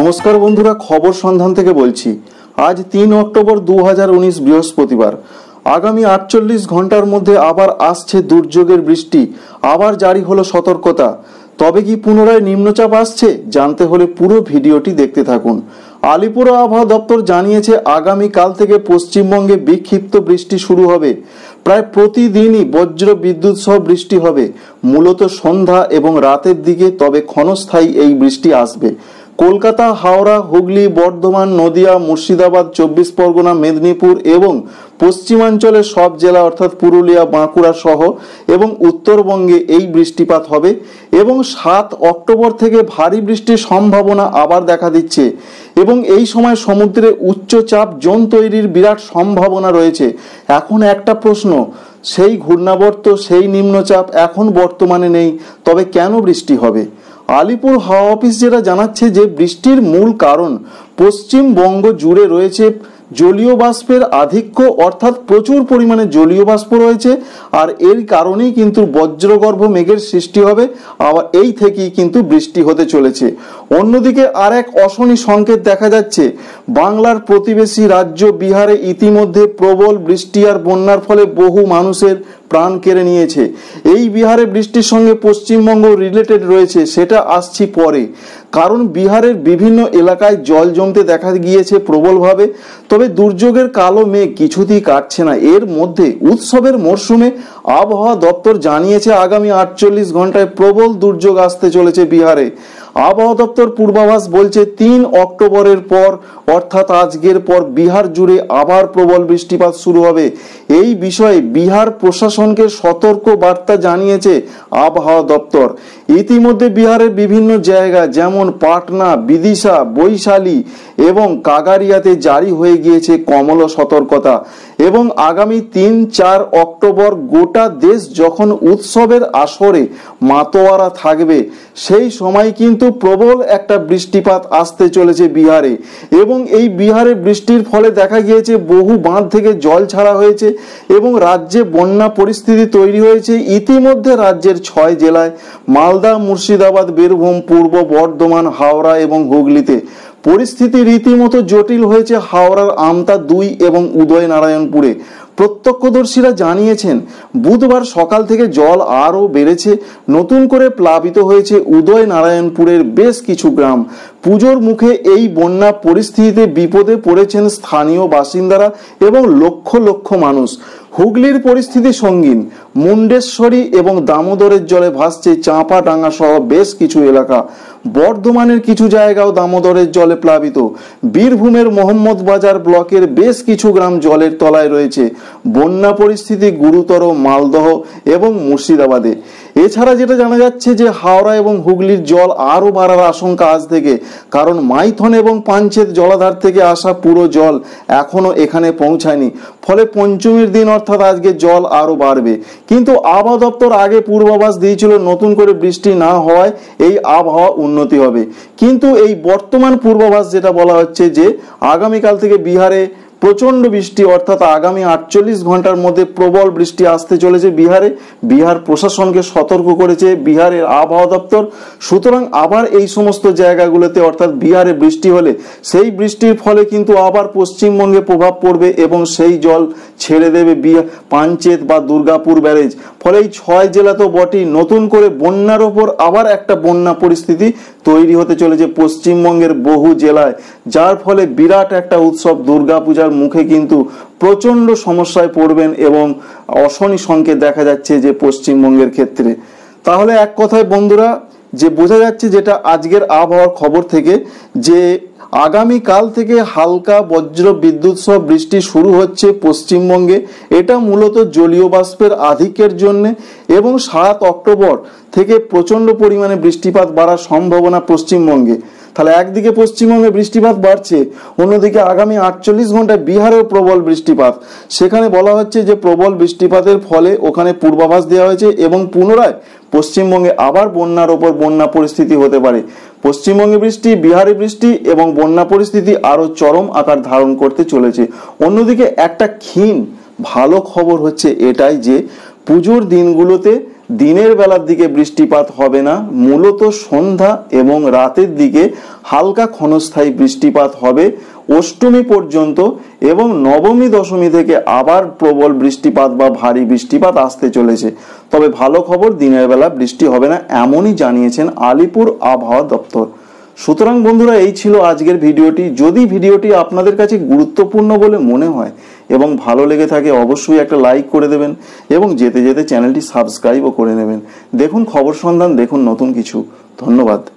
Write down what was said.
নমস্কার বন্ধুরা খবর সন্ধান থেকে বলছি আজ তিন অক্টোবর দু বৃহস্পতিবার আগামী আটচল্লিশ ঘন্টার মধ্যে আবার আসছে দুর্যোগের বৃষ্টি আবার জারি হলো সতর্কতা তবে কি পুনরায় নিম্নচাপ আসছে জানতে হলে পুরো ভিডিওটি দেখতে থাকুন আলিপুর আবহাওয়া দপ্তর জানিয়েছে আগামীকাল থেকে পশ্চিমবঙ্গে বিক্ষিপ্ত বৃষ্টি শুরু হবে প্রায় প্রতিদিনই বজ্র বিদ্যুৎ সহ বৃষ্টি হবে মূলত সন্ধ্যা এবং রাতের দিকে তবে ক্ষণস্থায়ী এই বৃষ্টি আসবে কলকাতা হাওড়া হুগলি বর্ধমান নদিয়া মুর্শিদাবাদ চব্বিশ পরগনা মেদিনীপুর এবং পশ্চিমাঞ্চলের সব জেলা অর্থাৎ পুরুলিয়া বাঁকুড়া সহ এবং উত্তরবঙ্গে এই বৃষ্টিপাত হবে এবং সাত অক্টোবর থেকে ভারী বৃষ্টির সম্ভাবনা আবার দেখা দিচ্ছে এবং এই সময় সমুদ্রে উচ্চচাপ জোন তৈরির বিরাট সম্ভাবনা রয়েছে এখন একটা প্রশ্ন সেই ঘূর্ণাবর্ত সেই নিম্নচাপ এখন বর্তমানে নেই তবে কেন বৃষ্টি হবে আলিপুর হাওয়া অফিস যেটা জানাচ্ছে যে বৃষ্টির মূল কারণ পশ্চিমবঙ্গ জুড়ে রয়েছে জলীয় বাষ্পের আধিক্য অর্থাৎ প্রচুর পরিমাণে জলীয় বাষ্প রয়েছে আর এর কারণেই কিন্তু বজ্রগর্ভ মেঘের সৃষ্টি হবে আবার এই থেকেই কিন্তু বৃষ্টি হতে চলেছে অন্যদিকে আর এক অশনি সংকেত দেখা যাচ্ছে বাংলার প্রতিবেশী রাজ্য বিহারে ইতিমধ্যে প্রবল বৃষ্টি আর বন্যার ফলে বহু মানুষের প্রাণ কেড়ে নিয়েছে এই বিহারে বৃষ্টির সঙ্গে পশ্চিমবঙ্গ রিলেটেড রয়েছে সেটা আসছি পরে কারণ বিহারের বিভিন্ন এলাকায় জল জমতে দেখা গিয়েছে প্রবলভাবে তবে দুর্যোগের কালো মেঘ কিছুতেই কাটছে না এর মধ্যে উৎসবের মরশুমে আবহাওয়া দপ্তর জানিয়েছে আগামী আটচল্লিশ ঘন্টায় প্রবল দুর্যোগ আসতে চলেছে বিহারে আবহাওয়া দপ্তর পূর্বাভাস বলছে তিন অক্টোবরের পর অর্থাৎ আজকের পর বিহার জুড়ে আবার প্রবল বৃষ্টিপাত শুরু হবে এই বিষয়ে বিহার প্রশাসনকে সতর্ক বার্তা জানিয়েছে আবহাওয়া দপ্তর ইতিমধ্যে বিহারের বিভিন্ন জায়গা যেমন পাটনা বিদিশা বৈশালী এবং কাগারিয়াতে জারি হয়ে গিয়েছে কমল সতর্কতা এবং আগামী তিন চার অক্টোবর গোটা দেশ যখন উৎসবের আসরে মাতোয়ারা থাকবে সেই সময় কিন্তু কিন্তু প্রবল একটা বৃষ্টিপাত আসতে চলেছে বিহারে এবং এই বিহারে বৃষ্টির ফলে দেখা গিয়েছে বহু বাঁধ থেকে জল ছাড়া হয়েছে এবং রাজ্যে বন্যা পরিস্থিতি তৈরি হয়েছে ইতিমধ্যে রাজ্যের ছয় জেলায় মালদা মুর্শিদাবাদ বীরভূম পূর্ব বর্ধমান হাওড়া এবং হুগলিতে পরিস্থিতি রীতিমতো জটিল হয়েছে হাওড়ার আমতা দুই এবং উদয় নারায়ণপুরে প্রত্যক্ষদর্শীরা জানিয়েছেন বুধবার সকাল থেকে জল আরও বেড়েছে নতুন করে প্লাবিত হয়েছে উদয় নারায়ণপুরের বেশ কিছু গ্রাম পুজোর মুখে এই বন্যা পরিস্থিতিতে বিপদে পড়েছেন স্থানীয় বাসিন্দারা এবং লক্ষ লক্ষ মানুষ হুগলির পরিস্থিতি সঙ্গীন মুন্ডেশ্বরী এবং দামোদরের জলে ভাসছে চাঁপা ডাঙ্গা সহ বেশ কিছু এলাকা বর্ধমানের কিছু জায়গাও দামোদরের জলে প্লাবিত বীরভূমের মোহাম্মদ বাজার ব্লকের বেশ কিছু গ্রাম জলের তলায় রয়েছে বন্যা পরিস্থিতি গুরুতর মালদহ এবং মুর্শিদাবাদে এছাড়া যেটা জানা যাচ্ছে যে হাওড়া এবং হুগলির জল আরও বাড়ার আশঙ্কা আজ থেকে কারণ মাইথন এবং পাঞ্চেত জলাধার থেকে আসা পুরো জল এখনও এখানে পৌঁছায়নি ফলে পঞ্চমীর দিন অর্থাৎ আজকে জল আরও বাড়বে কিন্তু আবহাওয়া দপ্তর আগে পূর্বাভাস দিয়েছিল নতুন করে বৃষ্টি না হওয়ায় এই আবহাওয়া উন্নতি হবে কিন্তু এই বর্তমান পূর্বাভাস যেটা বলা হচ্ছে যে আগামীকাল থেকে বিহারে প্রচণ্ড বৃষ্টি অর্থাৎ আগামী আটচল্লিশ ঘন্টার মধ্যে প্রবল বৃষ্টি আসতে চলেছে বিহারে বিহার প্রশাসনকে সতর্ক করেছে বিহারের আবহাওয়া দপ্তর সুতরাং আবার এই সমস্ত জায়গাগুলোতে অর্থাৎ বিহারে বৃষ্টি হলে সেই বৃষ্টির ফলে কিন্তু আবার পশ্চিমবঙ্গে প্রভাব পড়বে এবং সেই জল ছেড়ে দেবে পাঞ্চেত বা দুর্গাপুর ব্যারেজ ফলে এই ছয় জেলা তো বটেই নতুন করে বন্যার ওপর আবার একটা বন্যা পরিস্থিতি তৈরি হতে চলেছে পশ্চিমবঙ্গের বহু জেলায় যার ফলে বিরাট একটা উৎসব দুর্গাপূজার মুখে কিন্তু প্রচণ্ড সমস্যায় পড়বেন এবং অশনি সংকেত দেখা যাচ্ছে যে পশ্চিমবঙ্গের ক্ষেত্রে তাহলে এক কথায় বন্ধুরা যে বোঝা যাচ্ছে যেটা আজকের আবহাওয়ার খবর থেকে যে আগামী কাল থেকে হালকা বজ্র বিদ্যুৎ সহ বৃষ্টি শুরু হচ্ছে পশ্চিমবঙ্গে এটা মূলত জলীয় বাষ্পের আধিক্যের জন্যে এবং সাত অক্টোবর থেকে প্রচণ্ড পরিমাণে বৃষ্টিপাত বাড়ার সম্ভাবনা পশ্চিমবঙ্গে তাহলে একদিকে পশ্চিমবঙ্গে বৃষ্টিপাত বাড়ছে অন্যদিকে আগামী আটচল্লিশ ঘন্টায় বিহারেও প্রবল বৃষ্টিপাত সেখানে বলা হচ্ছে যে প্রবল বৃষ্টিপাতের ফলে ওখানে পূর্বাভাস দেওয়া হয়েছে এবং পুনরায় পশ্চিমবঙ্গে আবার বন্যার ওপর বন্যা পরিস্থিতি হতে পারে পশ্চিমবঙ্গে বৃষ্টি বিহারে বৃষ্টি এবং বন্যা পরিস্থিতি আরও চরম আকার ধারণ করতে চলেছে অন্যদিকে একটা ক্ষীণ ভালো খবর হচ্ছে এটাই যে পুজোর দিনগুলোতে দিনের বেলার দিকে বৃষ্টিপাত হবে না মূলত সন্ধ্যা এবং রাতের দিকে হালকা ক্ষণস্থায়ী বৃষ্টিপাত হবে অষ্টমী পর্যন্ত এবং নবমী দশমী থেকে আবার প্রবল বৃষ্টিপাত বা ভারী বৃষ্টিপাত আসতে চলেছে তবে ভালো খবর দিনের বেলা বৃষ্টি হবে না এমনই জানিয়েছেন আলিপুর আবহাওয়া দপ্তর সুতরাং বন্ধুরা এই ছিল আজকের ভিডিওটি যদি ভিডিওটি আপনাদের কাছে গুরুত্বপূর্ণ বলে মনে হয় এবং ভালো লেগে থাকে অবশ্যই একটা লাইক করে দেবেন এবং যেতে যেতে চ্যানেলটি সাবস্ক্রাইবও করে নেবেন দেখুন খবর সন্ধান দেখুন নতুন কিছু ধন্যবাদ